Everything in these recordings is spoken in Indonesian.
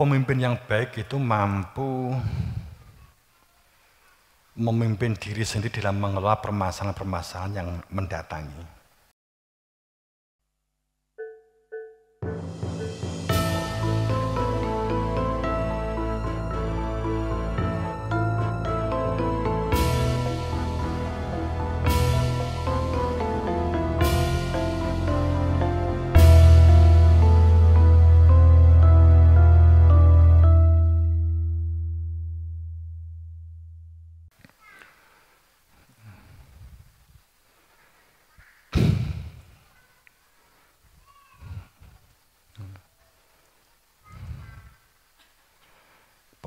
Pemimpin yang baik itu mampu memimpin diri sendiri dalam mengelola permasalahan-permasalahan yang mendatangi.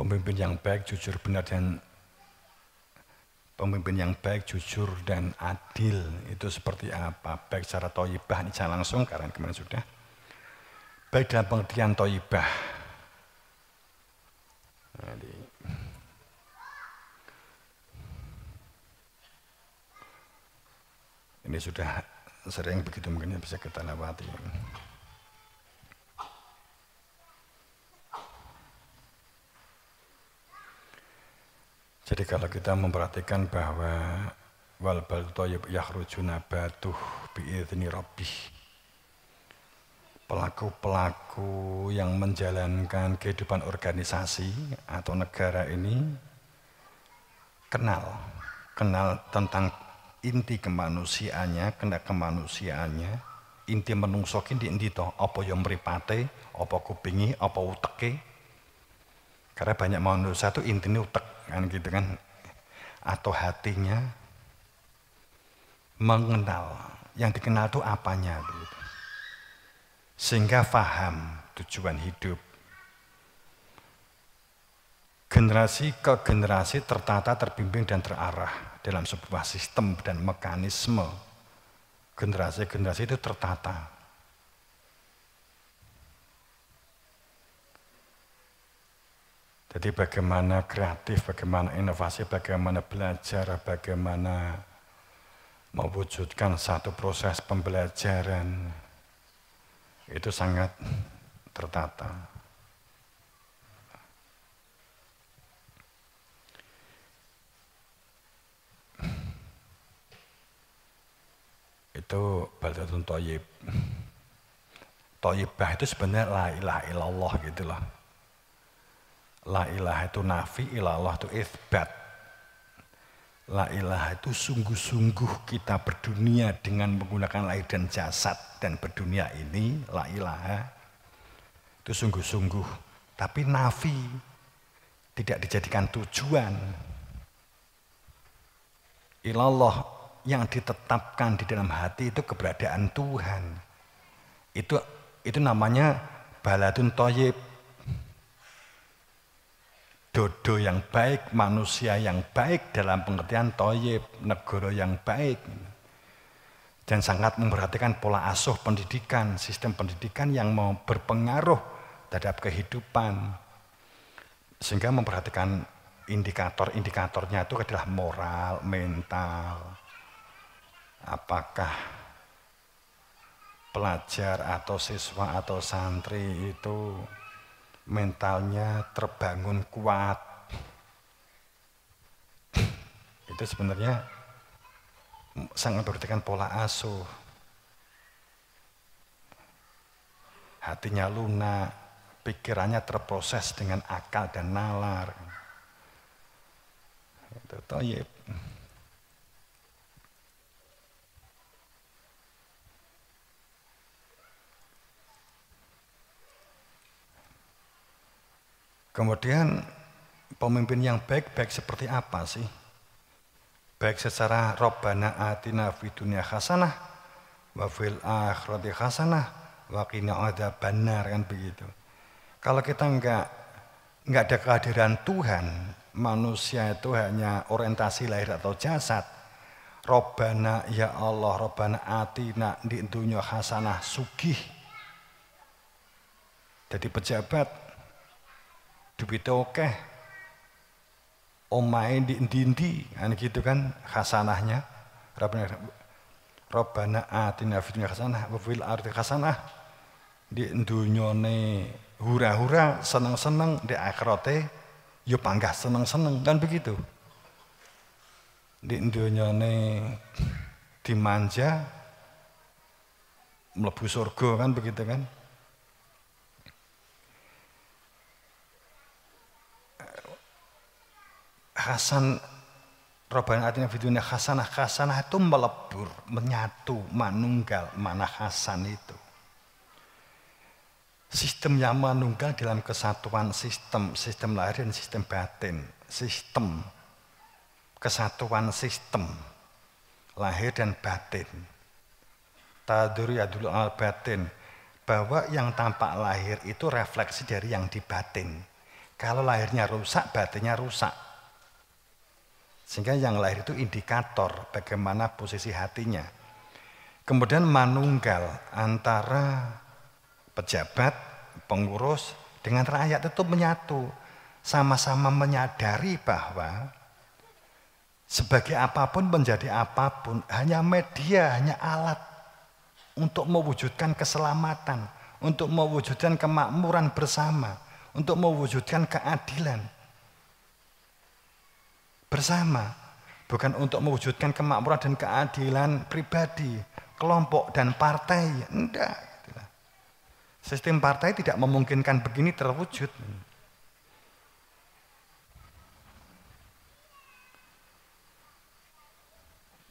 Pemimpin yang baik, jujur, benar, dan pemimpin yang baik, jujur, dan adil itu seperti apa? Baik secara toyibah, ini saya langsung karena kemarin sudah. Baik dalam pengertian toyibah. Jadi, ini sudah sering begitu mungkin bisa kita lewati. Jadi kalau kita memperhatikan bahwa wal bal toyib yahruju nabatuh biizni rabbih. Pelaku-pelaku yang menjalankan kehidupan organisasi atau negara ini kenal. Kenal tentang inti kemanusiaannya, kena kemanusiaannya, inti menungso kini inti toh, apa yang meripate, apa kupingi, apa uteke. Karena banyak manusia itu intinya utek kan gitu kan atau hatinya mengenal yang dikenal itu apanya gitu. sehingga paham tujuan hidup generasi ke generasi tertata terbimbing dan terarah dalam sebuah sistem dan mekanisme generasi-generasi itu tertata Jadi bagaimana kreatif, bagaimana inovasi, bagaimana belajar, bagaimana mewujudkan satu proses pembelajaran itu sangat tertata. Itu baldatun toyib. Toyibah itu sebenarnya la ilaha illallah gitu loh La ilaha itu nafi, ilallah itu isbat. La ilaha itu sungguh-sungguh kita berdunia dengan menggunakan lahir dan jasad dan berdunia ini la ilaha itu sungguh-sungguh tapi nafi tidak dijadikan tujuan. Ilallah yang ditetapkan di dalam hati itu keberadaan Tuhan. Itu itu namanya balatun toyib dodo yang baik, manusia yang baik dalam pengertian toyib, negara yang baik. Dan sangat memperhatikan pola asuh pendidikan, sistem pendidikan yang mau berpengaruh terhadap kehidupan. Sehingga memperhatikan indikator-indikatornya itu adalah moral, mental, apakah pelajar atau siswa atau santri itu mentalnya terbangun kuat. Itu sebenarnya sangat memperhatikan pola asuh. Hatinya lunak, pikirannya terproses dengan akal dan nalar. Itu toyib. Kemudian pemimpin yang baik-baik seperti apa sih? Baik secara robbana atina fi dunia khasanah wa fil akhirati khasanah wa qina adzabannar kan begitu. Kalau kita enggak enggak ada kehadiran Tuhan, manusia itu hanya orientasi lahir atau jasad. Robbana ya Allah, Robbana atina di dunia khasanah sugih. Jadi pejabat duit Oke, Omai di endi ane gitu kan khasanahnya. Rabbana Rabbana atina fid hasanah wa fil ardi khasanah Di dunyone hura-hura, seneng-seneng di akhirate yo ya panggah seneng-seneng kan begitu. Di dunyone dimanja mlebu surga kan begitu kan. Hasan Roban video ini khasanah khasanah itu melebur, menyatu, manunggal, mana Hasan itu. Sistem yang manunggal dalam kesatuan sistem, sistem lahir dan sistem batin, sistem kesatuan sistem lahir dan batin. Taduri adul ya al eh, batin bahwa yang tampak lahir itu refleksi dari yang di batin. Kalau lahirnya rusak, batinnya rusak. Sehingga yang lahir itu indikator bagaimana posisi hatinya. Kemudian manunggal antara pejabat, pengurus dengan rakyat itu menyatu. Sama-sama menyadari bahwa sebagai apapun menjadi apapun hanya media, hanya alat untuk mewujudkan keselamatan, untuk mewujudkan kemakmuran bersama, untuk mewujudkan keadilan bersama, bukan untuk mewujudkan kemakmuran dan keadilan pribadi, kelompok dan partai. tidak gitu Sistem partai tidak memungkinkan begini terwujud.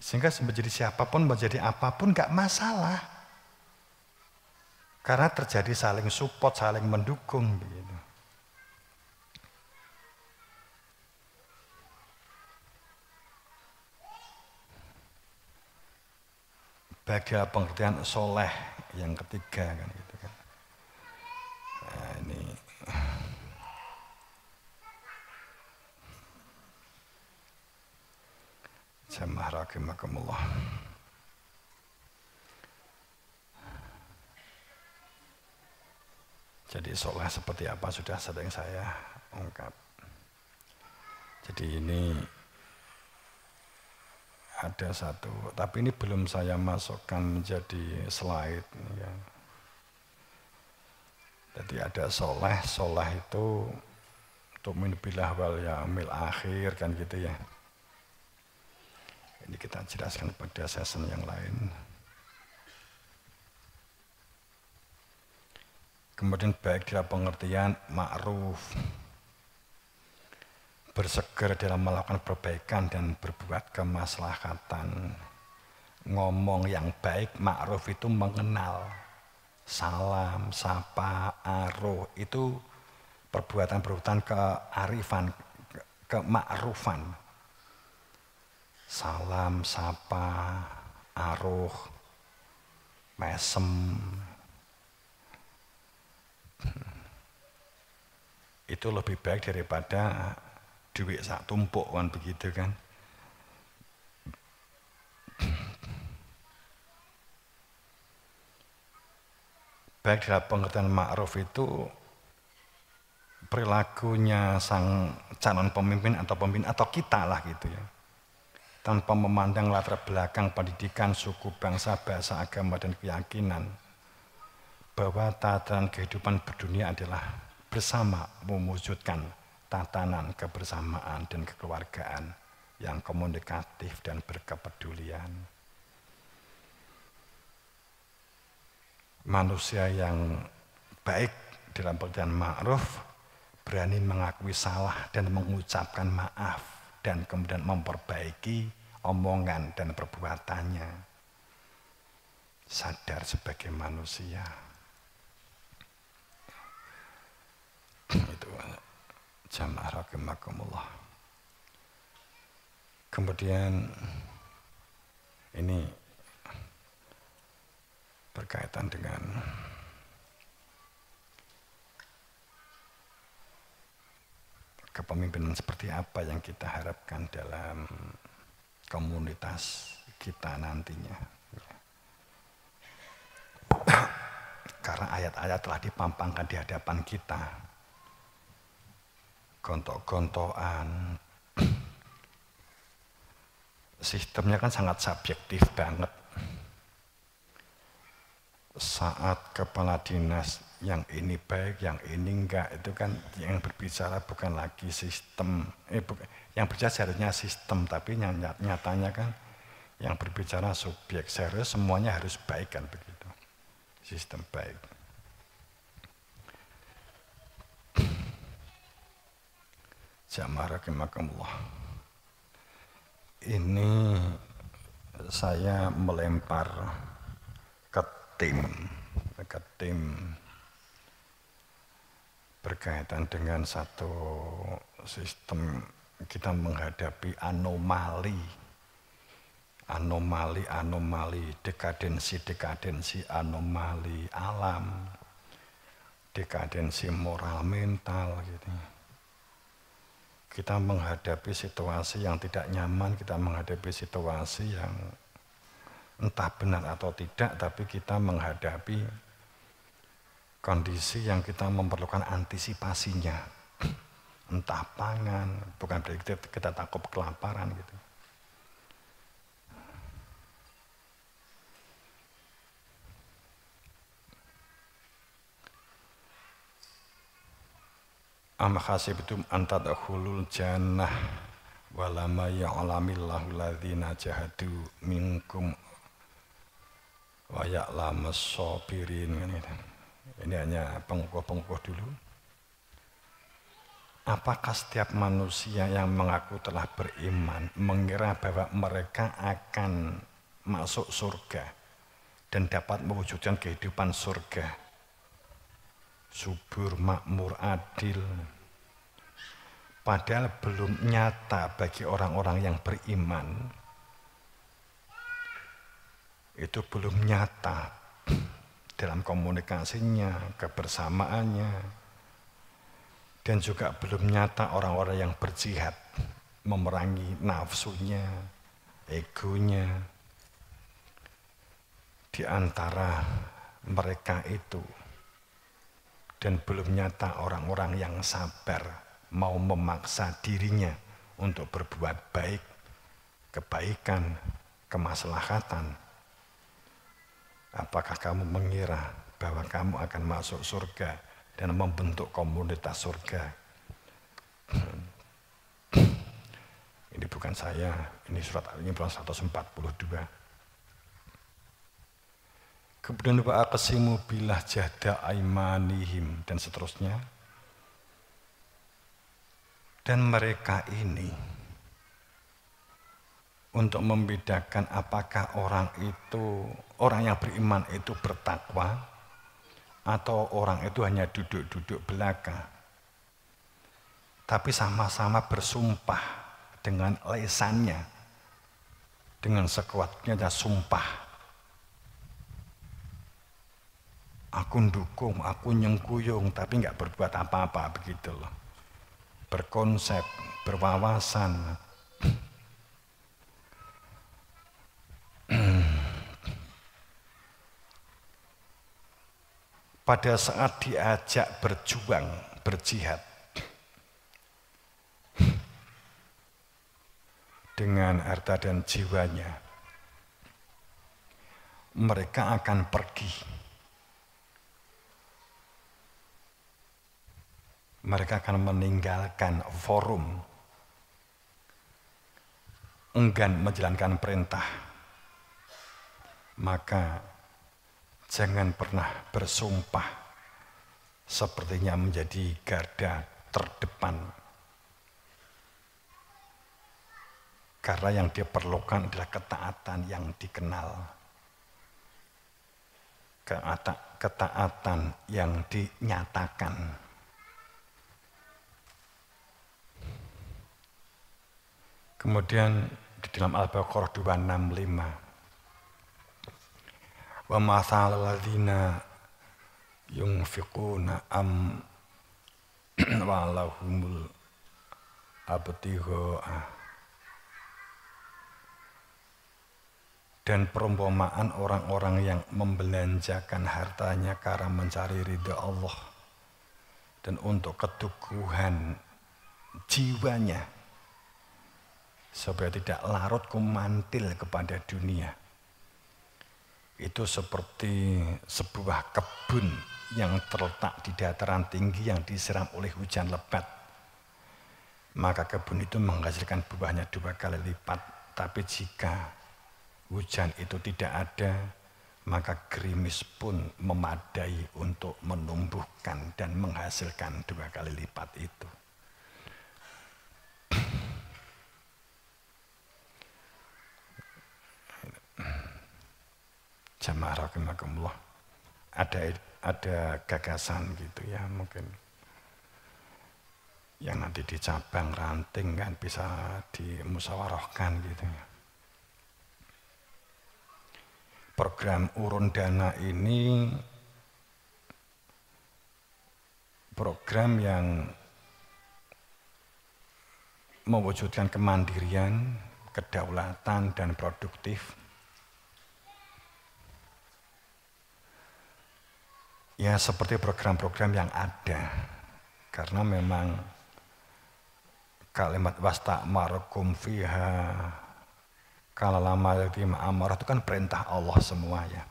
Sehingga menjadi siapapun, menjadi apapun gak masalah. Karena terjadi saling support, saling mendukung. Begini. sebagai pengertian soleh yang ketiga kan gitu kan. Nah, ini jamaah rahimakumullah. Jadi soleh seperti apa sudah sering saya ungkap. Jadi ini ada satu, tapi ini belum saya masukkan menjadi slide. Ya. Jadi ada soleh, soleh itu untuk bilah wal mil akhir kan gitu ya. Ini kita jelaskan pada session yang lain. Kemudian baik dalam pengertian ma'ruf, bersegera dalam melakukan perbaikan dan berbuat kemaslahatan. Ngomong yang baik, ma'ruf itu mengenal. Salam, sapa, aruh itu perbuatan-perbuatan kearifan, ke, kemakrufan. Salam, sapa, aruh, mesem. Itu lebih baik daripada duit sak tumpuk kan begitu kan baik dalam pengertian ma'ruf itu perilakunya sang calon pemimpin atau pemimpin atau kita lah gitu ya tanpa memandang latar belakang pendidikan suku bangsa bahasa agama dan keyakinan bahwa tataran kehidupan berdunia adalah bersama mewujudkan tatanan kebersamaan dan kekeluargaan yang komunikatif dan berkepedulian. Manusia yang baik dalam pengertian ma'ruf berani mengakui salah dan mengucapkan maaf dan kemudian memperbaiki omongan dan perbuatannya. Sadar sebagai manusia. Itu jamaah rahimakumullah. Kemudian ini berkaitan dengan kepemimpinan seperti apa yang kita harapkan dalam komunitas kita nantinya. Karena ayat-ayat telah dipampangkan di hadapan kita gontok-gontokan. Sistemnya kan sangat subjektif banget. Saat kepala dinas yang ini baik, yang ini enggak, itu kan yang berbicara bukan lagi sistem. Eh, bukan, yang berbicara seharusnya sistem, tapi nyatanya kan yang berbicara subjek serius semuanya harus baik kan begitu. Sistem baik. jamaah rahimakumullah. Ini saya melempar ke tim, ke tim berkaitan dengan satu sistem kita menghadapi anomali anomali anomali dekadensi dekadensi anomali alam dekadensi moral mental gitu kita menghadapi situasi yang tidak nyaman, kita menghadapi situasi yang entah benar atau tidak, tapi kita menghadapi kondisi yang kita memerlukan antisipasinya. Entah pangan, bukan berarti kita, kita takut kelaparan gitu. Am ah, hasibtum antara tadkhulul jannah walama ya'lamillahu ladzina jahadu minkum wa ya'lamas sabirin Ini hanya pengukuh-pengukuh dulu. Apakah setiap manusia yang mengaku telah beriman mengira bahwa mereka akan masuk surga dan dapat mewujudkan kehidupan surga? subur, makmur, adil. Padahal belum nyata bagi orang-orang yang beriman. Itu belum nyata dalam komunikasinya, kebersamaannya. Dan juga belum nyata orang-orang yang berjihad memerangi nafsunya, egonya. Di antara mereka itu dan belum nyata orang-orang yang sabar mau memaksa dirinya untuk berbuat baik, kebaikan, kemaslahatan. Apakah kamu mengira bahwa kamu akan masuk surga dan membentuk komunitas surga? Ini bukan saya, ini surat ini imran 142. Kemudian wa aqsimu bilah jahda aimanihim dan seterusnya. Dan mereka ini untuk membedakan apakah orang itu orang yang beriman itu bertakwa atau orang itu hanya duduk-duduk belaka. Tapi sama-sama bersumpah dengan lesannya, dengan sekuatnya dan sumpah Aku dukung, aku nyengkuyung, tapi nggak berbuat apa-apa begitu loh. Berkonsep, berwawasan. Pada saat diajak berjuang, berjihad, dengan harta dan jiwanya, mereka akan pergi mereka akan meninggalkan forum enggan menjalankan perintah maka jangan pernah bersumpah sepertinya menjadi garda terdepan karena yang diperlukan adalah ketaatan yang dikenal ketaatan yang dinyatakan Kemudian di dalam Al-Baqarah 265. Wa masal ladzina yunfiquna am wa lahumul dan perumpamaan orang-orang yang membelanjakan hartanya karena mencari ridha Allah dan untuk keteguhan jiwanya supaya tidak larut kumantil kepada dunia. Itu seperti sebuah kebun yang terletak di dataran tinggi yang disiram oleh hujan lebat. Maka kebun itu menghasilkan buahnya dua kali lipat. Tapi jika hujan itu tidak ada, maka gerimis pun memadai untuk menumbuhkan dan menghasilkan dua kali lipat itu. jamaah rahimakumullah ada ada gagasan gitu ya mungkin yang nanti di cabang ranting kan bisa dimusawarohkan gitu ya. Program urun dana ini program yang mewujudkan kemandirian, kedaulatan dan produktif ya seperti program-program yang ada. Karena memang kalimat wasta marakum fiha kalalama amarah itu kan perintah Allah semua ya.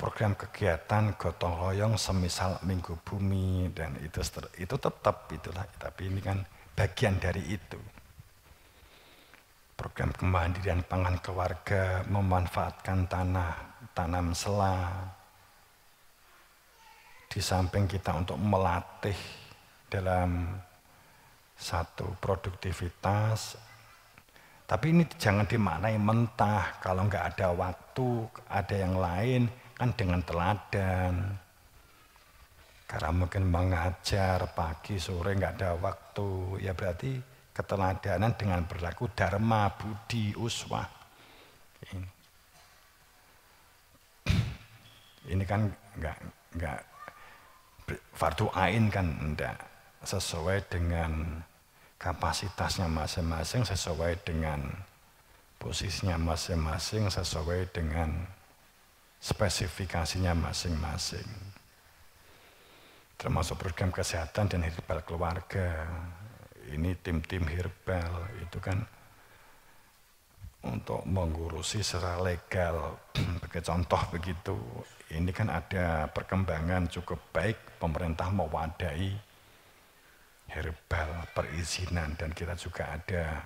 Program kegiatan gotong royong semisal minggu bumi dan itu itu tetap itulah tapi ini kan bagian dari itu program kemandirian pangan keluarga, memanfaatkan tanah, tanam selah di samping kita untuk melatih dalam satu produktivitas. Tapi ini jangan dimaknai mentah, kalau nggak ada waktu, ada yang lain, kan dengan teladan. Karena mungkin mengajar pagi, sore nggak ada waktu, ya berarti keteladanan dengan berlaku dharma, budi, uswah. Ini, ini kan nggak nggak fardu ain kan enggak sesuai dengan kapasitasnya masing-masing sesuai dengan posisinya masing-masing sesuai dengan spesifikasinya masing-masing termasuk program kesehatan dan herbal keluarga ini tim-tim herbal itu kan untuk mengurusi secara legal sebagai contoh begitu ini kan ada perkembangan cukup baik pemerintah mewadai herbal perizinan dan kita juga ada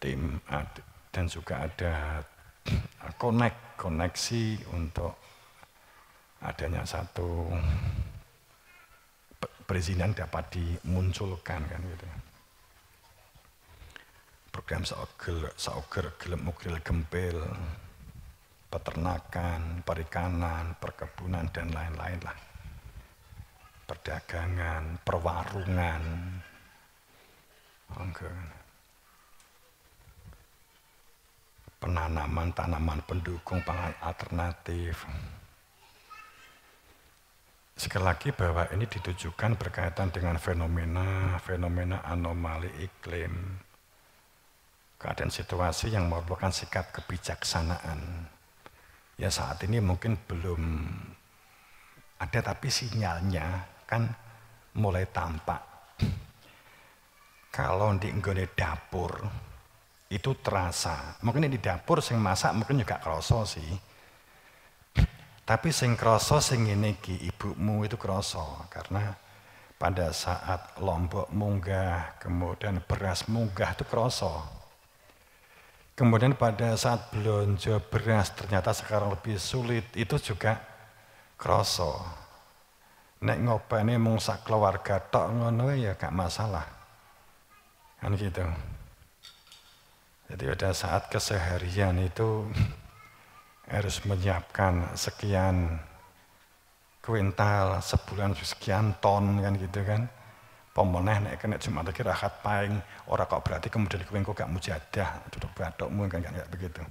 tim dan juga ada connect koneksi untuk adanya satu perizinan dapat dimunculkan kan gitu program seoger seoger gelem ukril gempil peternakan, perikanan, perkebunan, dan lain-lain lah. Perdagangan, perwarungan. Penanaman tanaman pendukung pangan alternatif. Sekali lagi bahwa ini ditujukan berkaitan dengan fenomena-fenomena anomali iklim. Keadaan situasi yang memerlukan sikap kebijaksanaan ya saat ini mungkin belum ada tapi sinyalnya kan mulai tampak. Kalau di dapur itu terasa. Mungkin di dapur sing masak mungkin juga kroso sih. Tapi sing kroso sing ini ki ibumu itu kroso karena pada saat lombok munggah kemudian beras munggah itu kroso. Kemudian pada saat belanja beras ternyata sekarang lebih sulit, itu juga kroso. Nek ngopeni mungsa keluarga tok ngono ya gak masalah. Kan gitu. Jadi pada saat keseharian itu harus menyiapkan sekian kuintal, sebulan sekian ton kan gitu kan pemenah nek kena Jumat tadi rahat paing orang kok berarti kemudian kowe kok gak mujadah duduk batukmu kan gak, gak begitu.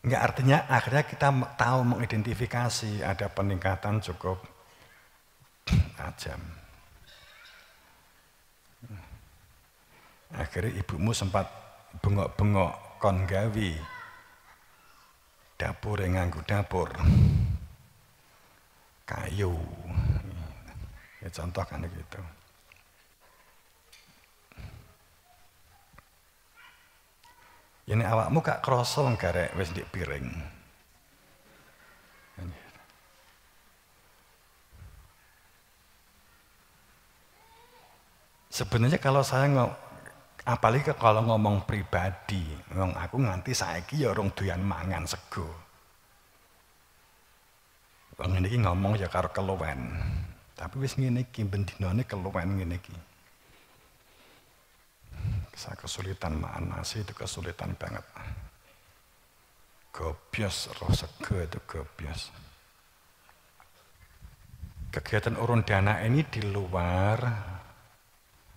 Enggak artinya akhirnya kita tahu mengidentifikasi ada peningkatan cukup tajam. Akhirnya ibumu sempat bengok-bengok kon gawi dapur yang nganggu dapur kayu Ya, contoh gitu. Ini awakmu kak kroso karek wes di piring. Sebenarnya kalau saya nggak apalagi kalau ngomong pribadi, ngomong aku nganti saiki ya orang doyan mangan sego. Wong ini ngomong ya karo keluwen. Tapi wis ngene iki ben dinane keluwen ngene iki. Saya kesulitan makan nasi itu kesulitan banget. Gobios, roh sego itu gobios. Kegiatan urun dana ini di luar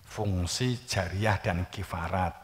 fungsi jariah dan kifarat.